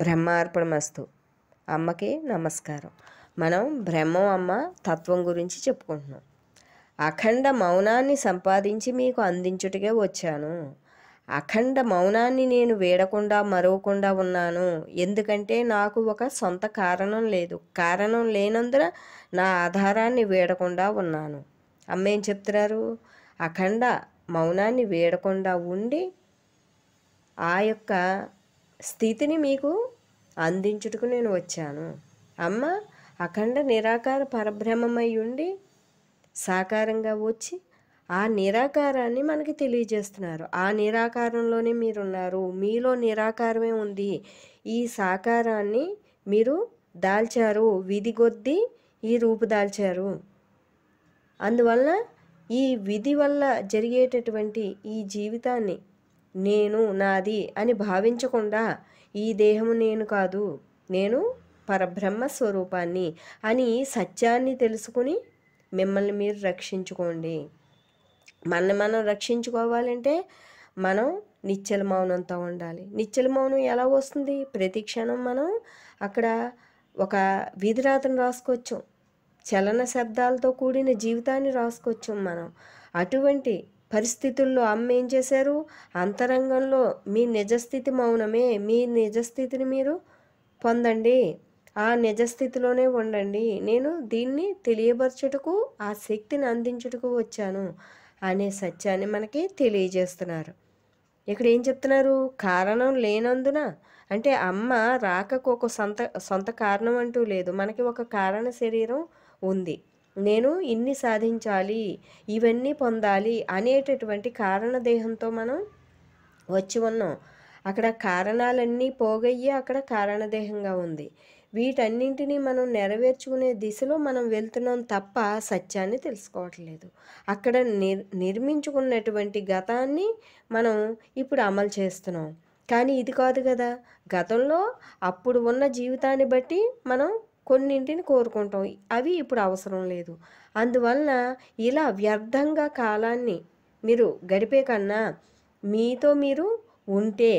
బ్రహ్మార్పణమస్తు అమ్మకి నమస్కారం మనం బ్రహ్మం అమ్మ తత్వం గురించి చెప్పుకుంటున్నాం అఖండ మౌనాన్ని సంపాదించి మీకు అందించుటకే వచ్చాను అఖండ మౌనాన్ని నేను వేడకుండా మరవకుండా ఉన్నాను ఎందుకంటే నాకు ఒక సొంత కారణం లేదు కారణం లేనందున నా ఆధారాన్ని వేడకుండా ఉన్నాను అమ్మ ఏం చెప్తున్నారు అఖండ మౌనాన్ని వేడకుండా ఉండి ఆ యొక్క స్థితిని మీకు అందించుటకు నేను వచ్చాను అమ్మ అఖండ నిరాకార పరబ్రహ్మమై ఉండి సాకారంగా వచ్చి ఆ నిరాకారాన్ని మనకి తెలియజేస్తున్నారు ఆ నిరాకారంలోనే మీరున్నారు మీలో నిరాకారమే ఉంది ఈ సాకారాన్ని మీరు దాల్చారు విధి కొద్ది ఈ రూపు దాల్చారు అందువల్ల ఈ విధి వల్ల జరిగేటటువంటి ఈ జీవితాన్ని నేను నాది అని భావించకుండా ఈ దేహము నేను కాదు నేను పరబ్రహ్మ స్వరూపాన్ని అని సత్యాన్ని తెలుసుకుని మిమ్మల్ని మీరు రక్షించుకోండి మనల్ని మనం రక్షించుకోవాలంటే మనం నిశ్చల మౌనంతో ఉండాలి నిశ్చల మౌనం ఎలా వస్తుంది ప్రతి క్షణం మనం అక్కడ ఒక వీధిరాతను రాసుకోవచ్చు చలన శబ్దాలతో కూడిన జీవితాన్ని రాసుకోవచ్చు మనం అటువంటి పరిస్థితుల్లో అమ్మ ఏం చేశారు అంతరంగంలో మీ నిజస్థితి మౌనమే మీ నిజస్థితిని మీరు పొందండి ఆ నిజస్థితిలోనే ఉండండి నేను దీన్ని తెలియపరచుటకు ఆ శక్తిని అందించుటకు వచ్చాను అనే సత్యాన్ని మనకి తెలియజేస్తున్నారు ఇక్కడ ఏం చెప్తున్నారు కారణం లేనందున అంటే అమ్మ రాకకు ఒక సొంత సొంత కారణం అంటూ లేదు మనకి ఒక కారణ శరీరం ఉంది నేను ఇన్ని సాధించాలి ఇవన్నీ పొందాలి అనేటటువంటి కారణదేహంతో మనం వచ్చి ఉన్నాం అక్కడ కారణాలన్నీ పోగయ్యి అక్కడ కారణదేహంగా ఉంది వీటన్నింటినీ మనం నెరవేర్చుకునే దిశలో మనం వెళ్తున్నాం తప్ప సత్యాన్ని తెలుసుకోవట్లేదు అక్కడ నిర్ నిర్మించుకున్నటువంటి గతాన్ని మనం ఇప్పుడు అమలు చేస్తున్నాం కానీ ఇది కాదు కదా గతంలో అప్పుడు ఉన్న జీవితాన్ని బట్టి మనం కొన్నింటిని కోరుకుంటాం అవి ఇప్పుడు అవసరం లేదు అందువలన ఇలా వ్యర్థంగా కాలాన్ని మీరు గడిపే కన్నా మీతో మీరు ఉంటే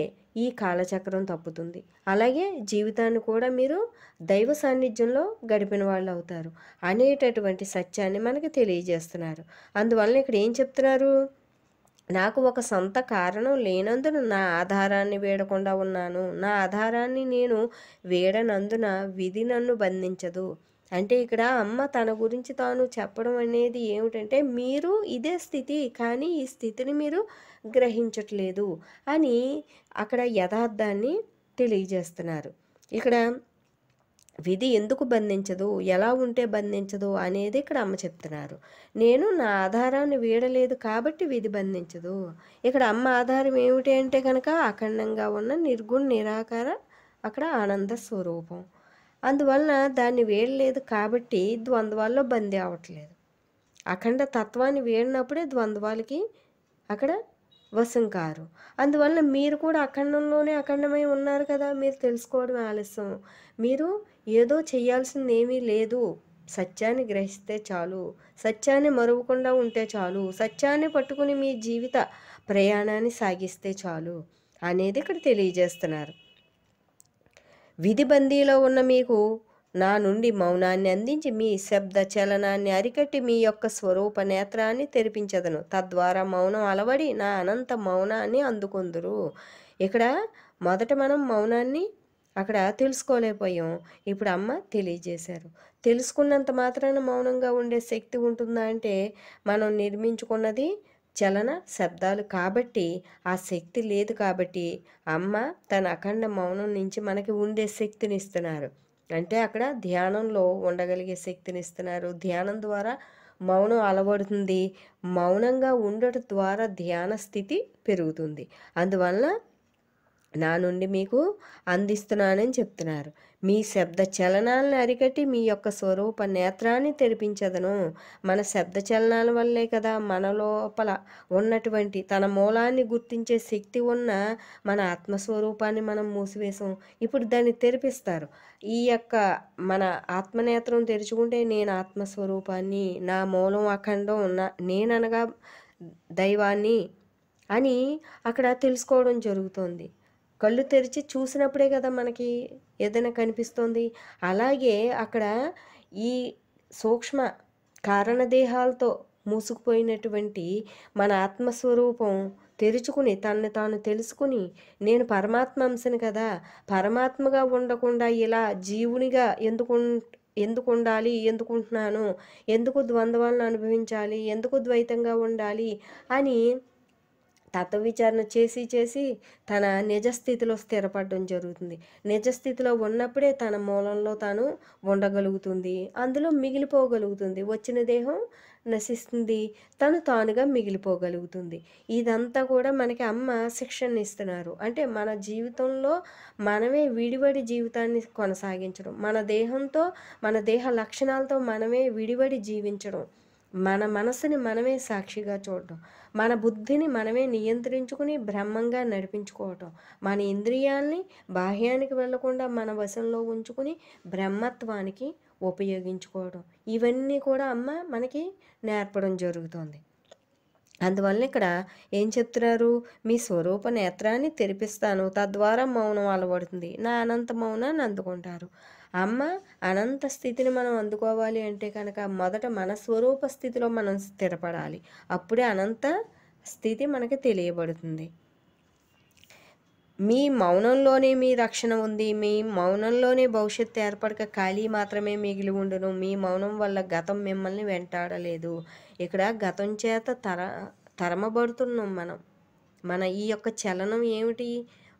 ఈ కాలచక్రం తప్పుతుంది అలాగే జీవితాన్ని కూడా మీరు దైవ సాన్నిధ్యంలో గడిపిన వాళ్ళు అవుతారు అనేటటువంటి సత్యాన్ని మనకి తెలియజేస్తున్నారు అందువలన ఇక్కడ ఏం చెప్తున్నారు నాకు ఒక సొంత కారణం లేనందున నా ఆధారాన్ని వేడకుండా ఉన్నాను నా ఆధారాన్ని నేను వేడనందున విధి నన్ను బంధించదు అంటే ఇక్కడ అమ్మ తన గురించి తాను చెప్పడం అనేది ఏమిటంటే మీరు ఇదే స్థితి కానీ ఈ స్థితిని మీరు గ్రహించట్లేదు అని అక్కడ యథార్థాన్ని తెలియజేస్తున్నారు ఇక్కడ విధి ఎందుకు బంధించదు ఎలా ఉంటే బంధించదు అనేది ఇక్కడ అమ్మ చెప్తున్నారు నేను నా ఆధారాన్ని వీడలేదు కాబట్టి విధి బంధించదు ఇక్కడ అమ్మ ఆధారం ఏమిటి అంటే కనుక అఖండంగా ఉన్న నిర్గుణ నిరాకార అక్కడ ఆనంద స్వరూపం అందువలన దాన్ని వేడలేదు కాబట్టి ద్వంద్వాల్లో బందీ అవ్వట్లేదు అఖండ తత్వాన్ని వేడినప్పుడే ద్వంద్వాలకి అక్కడ వశం కారు అందువల్ల మీరు కూడా అఖండంలోనే అఖండమై ఉన్నారు కదా మీరు తెలుసుకోవడం ఆలస్యం మీరు ఏదో చేయాల్సింది ఏమీ లేదు సత్యాన్ని గ్రహిస్తే చాలు సత్యాన్ని మరువకుండా ఉంటే చాలు సత్యాన్ని పట్టుకుని మీ జీవిత ప్రయాణాన్ని సాగిస్తే చాలు అనేది ఇక్కడ తెలియజేస్తున్నారు విధి బందీలో ఉన్న మీకు నా నుండి మౌనాన్ని అందించి మీ శబ్ద చలనాన్ని అరికట్టి మీ యొక్క స్వరూప నేత్రాన్ని తెరిపించదను తద్వారా మౌనం అలవడి నా అనంత మౌనాన్ని అందుకొందురు ఇక్కడ మొదట మనం మౌనాన్ని అక్కడ తెలుసుకోలేకపోయాం ఇప్పుడు అమ్మ తెలియజేశారు తెలుసుకున్నంత మాత్రాన మౌనంగా ఉండే శక్తి ఉంటుందా అంటే మనం నిర్మించుకున్నది చలన శబ్దాలు కాబట్టి ఆ శక్తి లేదు కాబట్టి అమ్మ తన అఖండ మౌనం నుంచి మనకి ఉండే శక్తిని ఇస్తున్నారు అంటే అక్కడ ధ్యానంలో ఉండగలిగే శక్తిని ఇస్తున్నారు ధ్యానం ద్వారా మౌనం అలవడుతుంది మౌనంగా ఉండటం ద్వారా ధ్యాన స్థితి పెరుగుతుంది అందువల్ల నా నుండి మీకు అందిస్తున్నానని చెప్తున్నారు మీ శబ్ద చలనాలను అరికట్టి మీ యొక్క స్వరూప నేత్రాన్ని తెరిపించదను మన శబ్ద చలనాల వల్లే కదా మన లోపల ఉన్నటువంటి తన మూలాన్ని గుర్తించే శక్తి ఉన్న మన ఆత్మస్వరూపాన్ని మనం మూసివేసాం ఇప్పుడు దాన్ని తెరిపిస్తారు ఈ యొక్క మన ఆత్మనేత్రం తెరుచుకుంటే నేను ఆత్మస్వరూపాన్ని నా మూలం అఖండం నా నేననగా దైవాన్ని అని అక్కడ తెలుసుకోవడం జరుగుతుంది కళ్ళు తెరిచి చూసినప్పుడే కదా మనకి ఏదైనా కనిపిస్తుంది అలాగే అక్కడ ఈ సూక్ష్మ కారణదేహాలతో మూసుకుపోయినటువంటి మన ఆత్మస్వరూపం తెరుచుకుని తనని తాను తెలుసుకుని నేను పరమాత్మ అంశను కదా పరమాత్మగా ఉండకుండా ఇలా జీవునిగా ఎందుకు ఎందుకు ఉండాలి ఎందుకుంటున్నాను ఎందుకు ద్వంద్వాలను అనుభవించాలి ఎందుకు ద్వైతంగా ఉండాలి అని విచారణ చేసి చేసి తన నిజస్థితిలో స్థిరపడడం జరుగుతుంది నిజస్థితిలో ఉన్నప్పుడే తన మూలంలో తాను ఉండగలుగుతుంది అందులో మిగిలిపోగలుగుతుంది వచ్చిన దేహం నశిస్తుంది తను తానుగా మిగిలిపోగలుగుతుంది ఇదంతా కూడా మనకి అమ్మ శిక్షణ ఇస్తున్నారు అంటే మన జీవితంలో మనమే విడివడి జీవితాన్ని కొనసాగించడం మన దేహంతో మన దేహ లక్షణాలతో మనమే విడివడి జీవించడం మన మనసుని మనమే సాక్షిగా చూడటం మన బుద్ధిని మనమే నియంత్రించుకుని బ్రహ్మంగా నడిపించుకోవటం మన ఇంద్రియాల్ని బాహ్యానికి వెళ్లకుండా మన వశంలో ఉంచుకుని బ్రహ్మత్వానికి ఉపయోగించుకోవడం ఇవన్నీ కూడా అమ్మ మనకి నేర్పడం జరుగుతుంది అందువల్ల ఇక్కడ ఏం చెప్తున్నారు మీ స్వరూప నేత్రాన్ని తెరిపిస్తాను తద్వారా మౌనం అలవడుతుంది నా అనంత మౌనాన్ని అందుకుంటారు అమ్మ అనంత స్థితిని మనం అందుకోవాలి అంటే కనుక మొదట మన స్వరూప స్థితిలో మనం స్థిరపడాలి అప్పుడే అనంత స్థితి మనకి తెలియబడుతుంది మీ మౌనంలోనే మీ రక్షణ ఉంది మీ మౌనంలోనే భవిష్యత్తు ఏర్పడక ఖాళీ మాత్రమే మిగిలి ఉండును మీ మౌనం వల్ల గతం మిమ్మల్ని వెంటాడలేదు ఇక్కడ గతం చేత తర తరమబడుతున్నాం మనం మన ఈ యొక్క చలనం ఏమిటి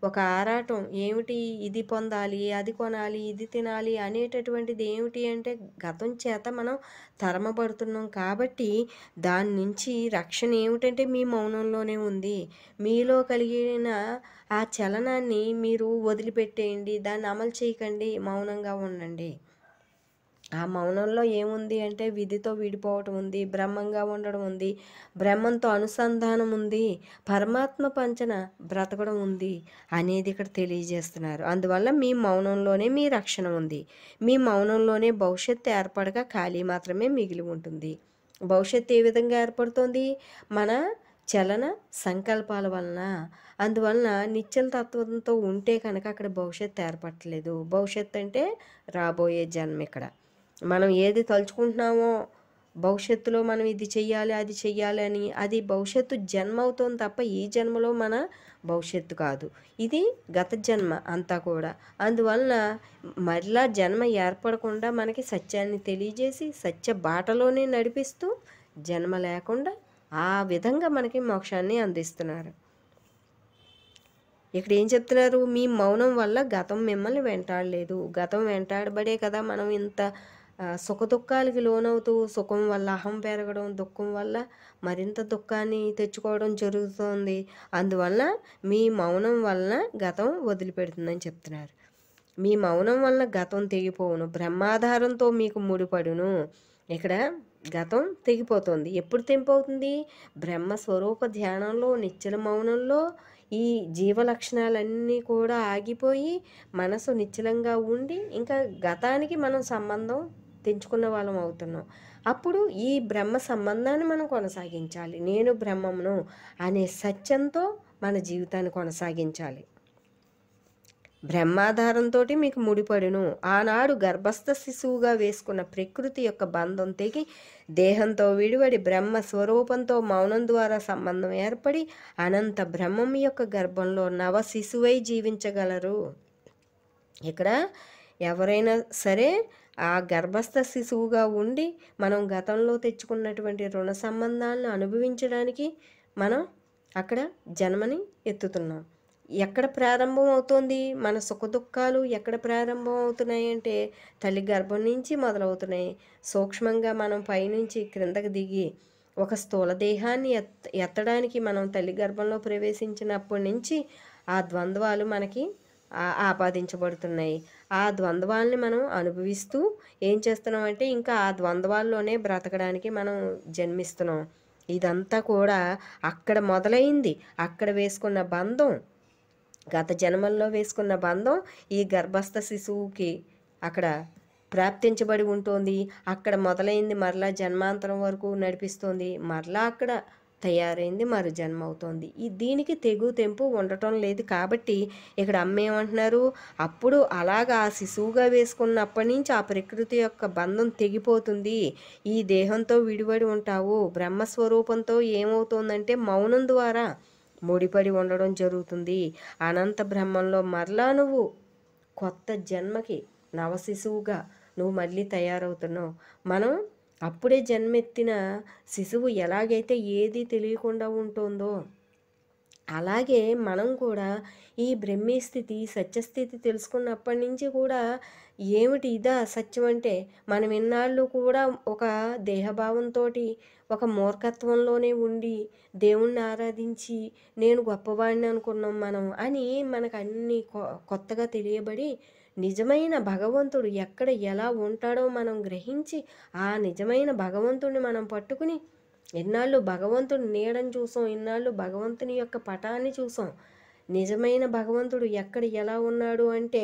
ఒక ఆరాటం ఏమిటి ఇది పొందాలి అది కొనాలి ఇది తినాలి అనేటటువంటిది ఏమిటి అంటే గతం చేత మనం తరమబడుతున్నాం కాబట్టి దాని నుంచి రక్షణ ఏమిటంటే మీ మౌనంలోనే ఉంది మీలో కలిగిన ఆ చలనాన్ని మీరు వదిలిపెట్టేయండి దాన్ని అమలు చేయకండి మౌనంగా ఉండండి ఆ మౌనంలో ఏముంది అంటే విధితో విడిపోవటం ఉంది బ్రహ్మంగా ఉండడం ఉంది బ్రహ్మంతో అనుసంధానం ఉంది పరమాత్మ పంచన బ్రతకడం ఉంది అనేది ఇక్కడ తెలియజేస్తున్నారు అందువల్ల మీ మౌనంలోనే మీ రక్షణ ఉంది మీ మౌనంలోనే భవిష్యత్తు ఏర్పడక ఖాళీ మాత్రమే మిగిలి ఉంటుంది భవిష్యత్తు ఏ విధంగా ఏర్పడుతుంది మన చలన సంకల్పాల వలన అందువలన నిశ్చల తత్వంతో ఉంటే కనుక అక్కడ భవిష్యత్తు ఏర్పడలేదు భవిష్యత్తు అంటే రాబోయే జన్మ ఇక్కడ మనం ఏది తలుచుకుంటున్నామో భవిష్యత్తులో మనం ఇది చెయ్యాలి అది చెయ్యాలి అని అది భవిష్యత్తు జన్మ అవుతుంది తప్ప ఈ జన్మలో మన భవిష్యత్తు కాదు ఇది గత జన్మ అంతా కూడా అందువలన మరలా జన్మ ఏర్పడకుండా మనకి సత్యాన్ని తెలియజేసి సత్య బాటలోనే నడిపిస్తూ జన్మ లేకుండా ఆ విధంగా మనకి మోక్షాన్ని అందిస్తున్నారు ఇక్కడ ఏం చెప్తున్నారు మీ మౌనం వల్ల గతం మిమ్మల్ని వెంటాడలేదు గతం వెంటాడబడే కదా మనం ఇంత సుఖదుఖాలకి లోనవుతూ సుఖం వల్ల అహం పెరగడం దుఃఖం వల్ల మరింత దుఃఖాన్ని తెచ్చుకోవడం జరుగుతుంది అందువల్ల మీ మౌనం వలన గతం వదిలిపెడుతుందని చెప్తున్నారు మీ మౌనం వల్ల గతం తెగిపోవును బ్రహ్మాధారంతో మీకు ముడిపడును ఇక్కడ గతం తెగిపోతుంది ఎప్పుడు తెంపవుతుంది స్వరూప ధ్యానంలో నిశ్చల మౌనంలో ఈ జీవ లక్షణాలన్నీ కూడా ఆగిపోయి మనసు నిశ్చలంగా ఉండి ఇంకా గతానికి మనం సంబంధం తెంచుకున్న వాళ్ళం అవుతున్నాం అప్పుడు ఈ బ్రహ్మ సంబంధాన్ని మనం కొనసాగించాలి నేను బ్రహ్మమును అనే సత్యంతో మన జీవితాన్ని కొనసాగించాలి బ్రహ్మాధారంతో మీకు ముడిపడును ఆనాడు గర్భస్థ శిశువుగా వేసుకున్న ప్రకృతి యొక్క బంధం తెగి దేహంతో విడివడి బ్రహ్మ స్వరూపంతో మౌనం ద్వారా సంబంధం ఏర్పడి అనంత బ్రహ్మం యొక్క గర్భంలో నవ శిశువై జీవించగలరు ఇక్కడ ఎవరైనా సరే ఆ గర్భస్థ శిశువుగా ఉండి మనం గతంలో తెచ్చుకున్నటువంటి రుణ సంబంధాలను అనుభవించడానికి మనం అక్కడ జన్మని ఎత్తుతున్నాం ఎక్కడ ప్రారంభం అవుతుంది మన సుఖ దుఃఖాలు ఎక్కడ ప్రారంభం అవుతున్నాయి అంటే తల్లి గర్భం నుంచి మొదలవుతున్నాయి సూక్ష్మంగా మనం పైనుంచి క్రిందకు దిగి ఒక స్థూల దేహాన్ని ఎత్ ఎత్తడానికి మనం తల్లి గర్భంలో ప్రవేశించినప్పటి నుంచి ఆ ద్వంద్వాలు మనకి ఆపాదించబడుతున్నాయి ఆ ద్వంద్వాలని మనం అనుభవిస్తూ ఏం చేస్తున్నాం అంటే ఇంకా ఆ ద్వంద్వాల్లోనే బ్రతకడానికి మనం జన్మిస్తున్నాం ఇదంతా కూడా అక్కడ మొదలైంది అక్కడ వేసుకున్న బంధం గత జన్మల్లో వేసుకున్న బంధం ఈ గర్భస్థ శిశువుకి అక్కడ ప్రాప్తించబడి ఉంటుంది అక్కడ మొదలైంది మరలా జన్మాంతరం వరకు నడిపిస్తుంది మరలా అక్కడ తయారైంది మరు జన్మ అవుతోంది ఈ దీనికి తెగు తెంపు ఉండటం లేదు కాబట్టి ఇక్కడ అమ్మేమంటున్నారు అప్పుడు అలాగా ఆ శిశువుగా వేసుకున్నప్పటి నుంచి ఆ ప్రకృతి యొక్క బంధం తెగిపోతుంది ఈ దేహంతో విడిపడి ఉంటావు బ్రహ్మస్వరూపంతో ఏమవుతుందంటే మౌనం ద్వారా ముడిపడి ఉండడం జరుగుతుంది అనంత బ్రహ్మంలో మరలా నువ్వు కొత్త జన్మకి నవశిశువుగా నువ్వు మళ్ళీ తయారవుతున్నావు మనం అప్పుడే జన్మెత్తిన శిశువు ఎలాగైతే ఏది తెలియకుండా ఉంటుందో అలాగే మనం కూడా ఈ బ్రహ్మీ స్థితి సత్యస్థితి తెలుసుకున్నప్పటి నుంచి కూడా ఏమిటి ఇదా సత్యం అంటే మనం ఇన్నాళ్ళు కూడా ఒక దేహభావంతో ఒక మూర్ఖత్వంలోనే ఉండి దేవుణ్ణి ఆరాధించి నేను గొప్పవాడిని అనుకున్నాం మనం అని మనకు అన్నీ కొత్తగా తెలియబడి నిజమైన భగవంతుడు ఎక్కడ ఎలా ఉంటాడో మనం గ్రహించి ఆ నిజమైన భగవంతుడిని మనం పట్టుకుని ఎన్నాళ్ళు భగవంతుని నీడని చూసాం ఎన్నాళ్ళు భగవంతుని యొక్క పటాన్ని చూసాం నిజమైన భగవంతుడు ఎక్కడ ఎలా ఉన్నాడు అంటే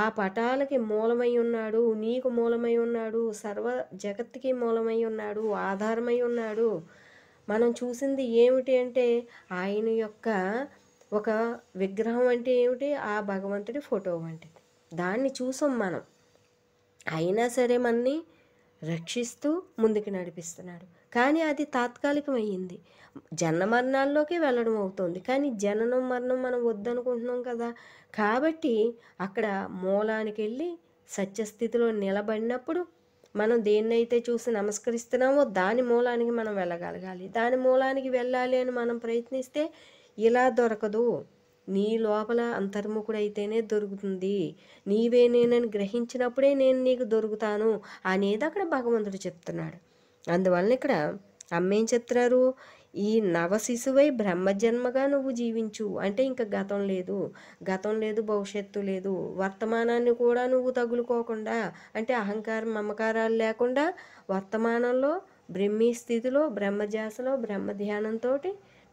ఆ పటాలకి మూలమై ఉన్నాడు నీకు మూలమై ఉన్నాడు సర్వ జగత్తుకి మూలమై ఉన్నాడు ఆధారమై ఉన్నాడు మనం చూసింది ఏమిటి అంటే ఆయన యొక్క ఒక విగ్రహం అంటే ఏమిటి ఆ భగవంతుడి ఫోటో వంటి దాన్ని చూసాం మనం అయినా సరే మనని రక్షిస్తూ ముందుకు నడిపిస్తున్నాడు కానీ అది తాత్కాలికమైంది జన మరణాల్లోకి వెళ్ళడం అవుతుంది కానీ జననం మరణం మనం వద్దనుకుంటున్నాం కదా కాబట్టి అక్కడ మూలానికి వెళ్ళి సత్యస్థితిలో నిలబడినప్పుడు మనం దేన్నైతే చూసి నమస్కరిస్తున్నామో దాని మూలానికి మనం వెళ్ళగలగాలి దాని మూలానికి వెళ్ళాలి అని మనం ప్రయత్నిస్తే ఇలా దొరకదు నీ లోపల అంతర్ముఖుడైతేనే దొరుకుతుంది నీవే నేనని గ్రహించినప్పుడే నేను నీకు దొరుకుతాను అనేది అక్కడ భగవంతుడు చెప్తున్నాడు అందువలన ఇక్కడ అమ్మేం చెప్తున్నారు ఈ నవ శిశువై బ్రహ్మజన్మగా నువ్వు జీవించు అంటే ఇంకా గతం లేదు గతం లేదు భవిష్యత్తు లేదు వర్తమానాన్ని కూడా నువ్వు తగులుకోకుండా అంటే అహంకారం మమకారాలు లేకుండా వర్తమానంలో బ్రహ్మీ స్థితిలో బ్రహ్మధ్యాసలో బ్రహ్మధ్యానంతో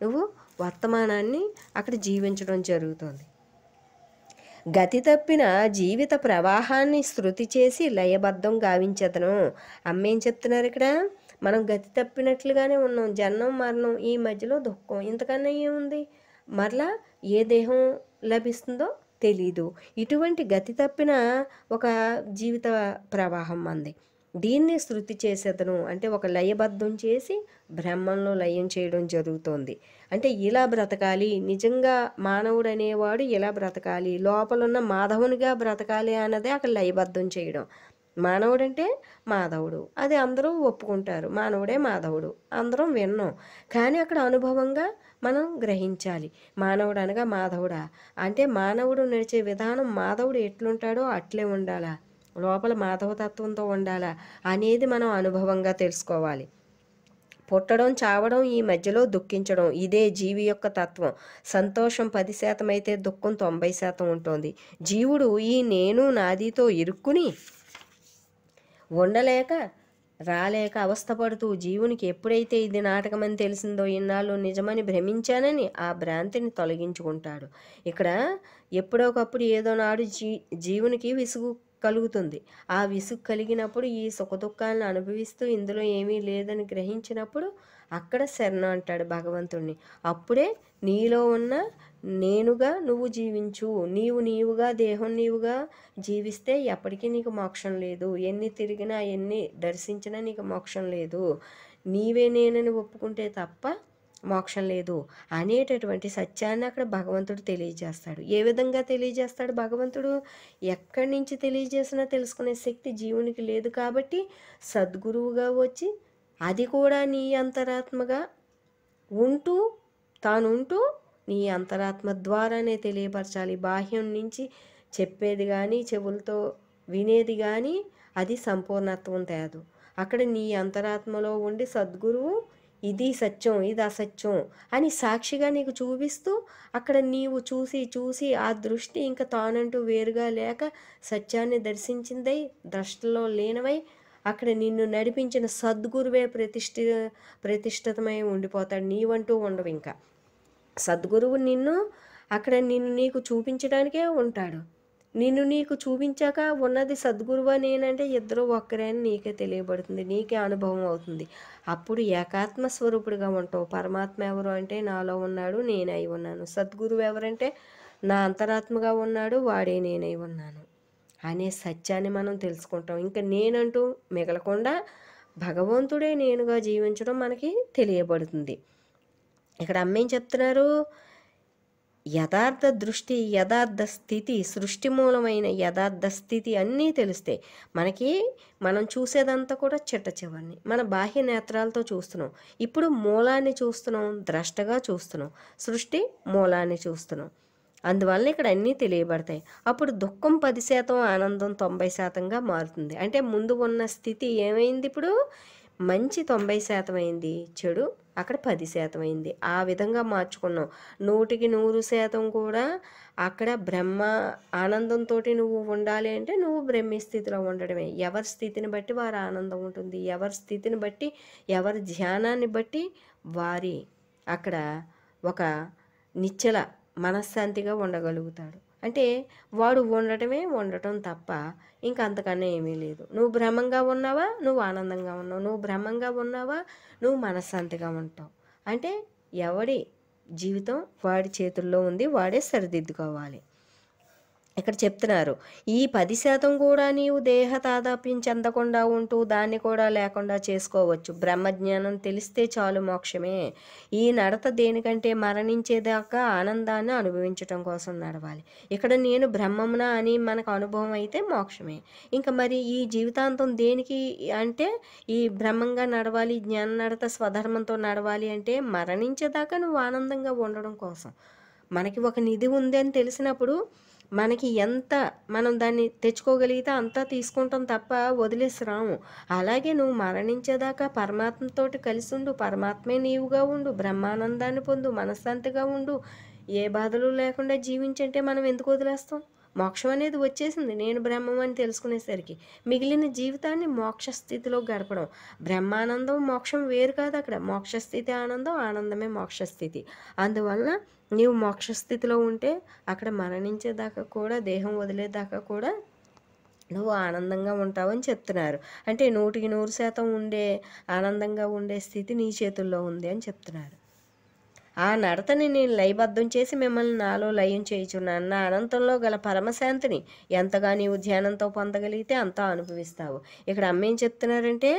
నువ్వు వర్తమానాన్ని అక్కడ జీవించడం జరుగుతుంది గతి తప్పిన జీవిత ప్రవాహాన్ని శృతి చేసి లయబద్ధం గావించదను అమ్మ ఏం చెప్తున్నారు ఇక్కడ మనం గతి తప్పినట్లుగానే ఉన్నాం జన్మం మరణం ఈ మధ్యలో దుఃఖం ఇంతకన్నా ఏముంది మరలా ఏ దేహం లభిస్తుందో తెలీదు ఇటువంటి గతి తప్పిన ఒక జీవిత ప్రవాహం అంది దీన్ని శృతి చేసేతను అంటే ఒక లయబద్ధం చేసి బ్రహ్మంలో లయం చేయడం జరుగుతోంది అంటే ఇలా బ్రతకాలి నిజంగా మానవుడు అనేవాడు ఇలా బ్రతకాలి లోపలున్న మాధవునిగా బ్రతకాలి అన్నదే అక్కడ లయబద్ధం చేయడం మానవుడంటే మాధవుడు అది అందరూ ఒప్పుకుంటారు మానవుడే మాధవుడు అందరం విన్నాం కానీ అక్కడ అనుభవంగా మనం గ్రహించాలి మానవుడు అనగా మాధవుడా అంటే మానవుడు నడిచే విధానం మాధవుడు ఎట్లుంటాడో అట్లే ఉండాలా లోపల మాధవతత్వంతో ఉండాలా అనేది మనం అనుభవంగా తెలుసుకోవాలి పుట్టడం చావడం ఈ మధ్యలో దుఃఖించడం ఇదే జీవి యొక్క తత్వం సంతోషం పది శాతం అయితే దుఃఖం తొంభై శాతం ఉంటుంది జీవుడు ఈ నేను నాదితో ఇరుక్కుని ఉండలేక రాలేక అవస్థపడుతూ జీవునికి ఎప్పుడైతే ఇది నాటకమని తెలిసిందో ఇన్నాళ్ళు నిజమని భ్రమించానని ఆ భ్రాంతిని తొలగించుకుంటాడు ఇక్కడ ఎప్పుడొకప్పుడు ఏదో నాడు జీ జీవునికి విసుగు కలుగుతుంది ఆ విసుగు కలిగినప్పుడు ఈ సుఖదుఖాలను అనుభవిస్తూ ఇందులో ఏమీ లేదని గ్రహించినప్పుడు అక్కడ శరణ అంటాడు భగవంతుణ్ణి అప్పుడే నీలో ఉన్న నేనుగా నువ్వు జీవించు నీవు నీవుగా దేహం నీవుగా జీవిస్తే ఎప్పటికీ నీకు మోక్షం లేదు ఎన్ని తిరిగినా ఎన్ని దర్శించినా నీకు మోక్షం లేదు నీవే నేనని ఒప్పుకుంటే తప్ప మోక్షం లేదు అనేటటువంటి సత్యాన్ని అక్కడ భగవంతుడు తెలియజేస్తాడు ఏ విధంగా తెలియజేస్తాడు భగవంతుడు ఎక్కడి నుంచి తెలియజేసినా తెలుసుకునే శక్తి జీవునికి లేదు కాబట్టి సద్గురువుగా వచ్చి అది కూడా నీ అంతరాత్మగా ఉంటూ తానుంటూ నీ అంతరాత్మ ద్వారానే తెలియపరచాలి బాహ్యం నుంచి చెప్పేది కానీ చెవులతో వినేది కానీ అది సంపూర్ణత్వం తేదు అక్కడ నీ అంతరాత్మలో ఉండి సద్గురువు ఇది సత్యం ఇది అసత్యం అని సాక్షిగా నీకు చూపిస్తూ అక్కడ నీవు చూసి చూసి ఆ దృష్టి ఇంకా తానంటూ వేరుగా లేక సత్యాన్ని దర్శించిందై ద్రష్టలో లేనవై అక్కడ నిన్ను నడిపించిన సద్గురువే ప్రతిష్ఠి ప్రతిష్ఠితమై ఉండిపోతాడు నీవంటూ ఉండవు ఇంకా సద్గురువు నిన్ను అక్కడ నిన్ను నీకు చూపించడానికే ఉంటాడు నిన్ను నీకు చూపించాక ఉన్నది సద్గురువు నేనంటే ఇద్దరు ఒక్కరే అని నీకే తెలియబడుతుంది నీకే అనుభవం అవుతుంది అప్పుడు ఏకాత్మ స్వరూపుడిగా ఉంటావు పరమాత్మ ఎవరు అంటే నాలో ఉన్నాడు నేనై ఉన్నాను సద్గురువు ఎవరంటే నా అంతరాత్మగా ఉన్నాడు వాడే నేనై ఉన్నాను అనే సత్యాన్ని మనం తెలుసుకుంటాం ఇంకా నేనంటూ మిగలకుండా భగవంతుడే నేనుగా జీవించడం మనకి తెలియబడుతుంది ఇక్కడ అమ్మేం చెప్తున్నారు యథార్థ దృష్టి యథార్థ స్థితి సృష్టి మూలమైన యథార్థ స్థితి అన్నీ తెలుస్తాయి మనకి మనం చూసేదంతా కూడా చిట్ట చివరిని మన బాహ్య నేత్రాలతో చూస్తున్నాం ఇప్పుడు మూలాన్ని చూస్తున్నాం ద్రష్టగా చూస్తున్నాం సృష్టి మూలాన్ని చూస్తున్నాం అందువల్ల ఇక్కడ అన్నీ తెలియబడతాయి అప్పుడు దుఃఖం పది శాతం ఆనందం తొంభై శాతంగా మారుతుంది అంటే ముందు ఉన్న స్థితి ఏమైంది ఇప్పుడు మంచి తొంభై శాతం అయింది చెడు అక్కడ పది శాతం అయింది ఆ విధంగా మార్చుకున్నాం నూటికి నూరు శాతం కూడా అక్కడ బ్రహ్మ ఆనందంతో నువ్వు ఉండాలి అంటే నువ్వు బ్రహ్మస్థితిలో స్థితిలో ఉండడమే ఎవరి స్థితిని బట్టి వారి ఆనందం ఉంటుంది ఎవరి స్థితిని బట్టి ఎవరి ధ్యానాన్ని బట్టి వారి అక్కడ ఒక నిచ్చల మనశ్శాంతిగా ఉండగలుగుతాడు అంటే వాడు ఉండటమే ఉండటం తప్ప ఇంకా అంతకన్నా ఏమీ లేదు నువ్వు భ్రమంగా ఉన్నావా నువ్వు ఆనందంగా ఉన్నావు నువ్వు భ్రమంగా ఉన్నావా నువ్వు మనశ్శాంతిగా ఉంటావు అంటే ఎవడి జీవితం వాడి చేతుల్లో ఉంది వాడే సరిదిద్దుకోవాలి ఇక్కడ చెప్తున్నారు ఈ పది శాతం కూడా నీవు దేహ తాదాప్యం చెందకుండా ఉంటూ దాన్ని కూడా లేకుండా చేసుకోవచ్చు బ్రహ్మజ్ఞానం తెలిస్తే చాలు మోక్షమే ఈ నడత దేనికంటే మరణించేదాకా ఆనందాన్ని అనుభవించటం కోసం నడవాలి ఇక్కడ నేను బ్రహ్మమున అని మనకు అనుభవం అయితే మోక్షమే ఇంకా మరి ఈ జీవితాంతం దేనికి అంటే ఈ బ్రహ్మంగా నడవాలి జ్ఞాన నడత స్వధర్మంతో నడవాలి అంటే మరణించేదాకా నువ్వు ఆనందంగా ఉండడం కోసం మనకి ఒక నిధి ఉందని తెలిసినప్పుడు మనకి ఎంత మనం దాన్ని తెచ్చుకోగలిగితే అంతా తీసుకుంటాం తప్ప వదిలేసి రాము అలాగే నువ్వు మరణించేదాకా పరమాత్మతోటి కలిసి ఉండు పరమాత్మే నీవుగా ఉండు బ్రహ్మానందాన్ని పొందు మనశ్శాంతిగా ఉండు ఏ బాధలు లేకుండా జీవించంటే మనం ఎందుకు వదిలేస్తాం మోక్షం అనేది వచ్చేసింది నేను బ్రహ్మం అని తెలుసుకునేసరికి మిగిలిన జీవితాన్ని మోక్షస్థితిలో గడపడం బ్రహ్మానందం మోక్షం వేరు కాదు అక్కడ మోక్షస్థితి ఆనందం ఆనందమే మోక్షస్థితి అందువల్ల నీవు మోక్షస్థితిలో ఉంటే అక్కడ మరణించేదాకా కూడా దేహం వదిలేదాకా కూడా నువ్వు ఆనందంగా ఉంటావని చెప్తున్నారు అంటే నూటికి నూరు శాతం ఉండే ఆనందంగా ఉండే స్థితి నీ చేతుల్లో ఉంది అని చెప్తున్నారు ఆ నడతని నేను లయబద్ధం చేసి మిమ్మల్ని నాలో లయం చేయుచున్నాను నా అనంతంలో గల పరమశాంతిని ఎంతగా నీవు ధ్యానంతో పొందగలిగితే అంతా అనుభవిస్తావు ఇక్కడ అమ్మ ఏం చెప్తున్నారంటే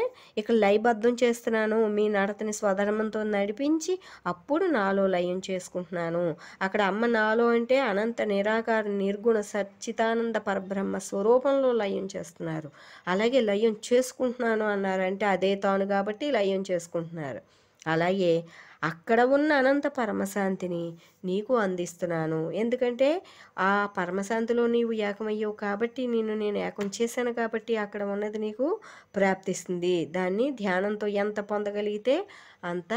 ఇక్కడ లయబద్ధం చేస్తున్నాను మీ నడతని స్వధర్మంతో నడిపించి అప్పుడు నాలో లయం చేసుకుంటున్నాను అక్కడ అమ్మ నాలో అంటే అనంత నిరాకార నిర్గుణ సచ్చితానంద పరబ్రహ్మ స్వరూపంలో లయం చేస్తున్నారు అలాగే లయం చేసుకుంటున్నాను అన్నారంటే అదే తాను కాబట్టి లయం చేసుకుంటున్నారు అలాగే అక్కడ ఉన్న అనంత పరమశాంతిని నీకు అందిస్తున్నాను ఎందుకంటే ఆ పరమశాంతిలో నీవు ఏకమయ్యావు కాబట్టి నేను నేను ఏకం చేశాను కాబట్టి అక్కడ ఉన్నది నీకు ప్రాప్తిస్తుంది దాన్ని ధ్యానంతో ఎంత పొందగలిగితే అంత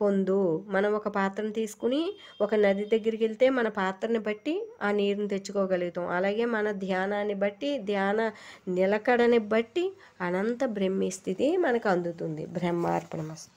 పొందు మనం ఒక పాత్రను తీసుకుని ఒక నది దగ్గరికి వెళ్తే మన పాత్రని బట్టి ఆ నీరుని తెచ్చుకోగలుగుతాం అలాగే మన ధ్యానాన్ని బట్టి ధ్యాన నిలకడని బట్టి అనంత బ్రహ్మీ స్థితి మనకు అందుతుంది బ్రహ్మార్పణమస్తు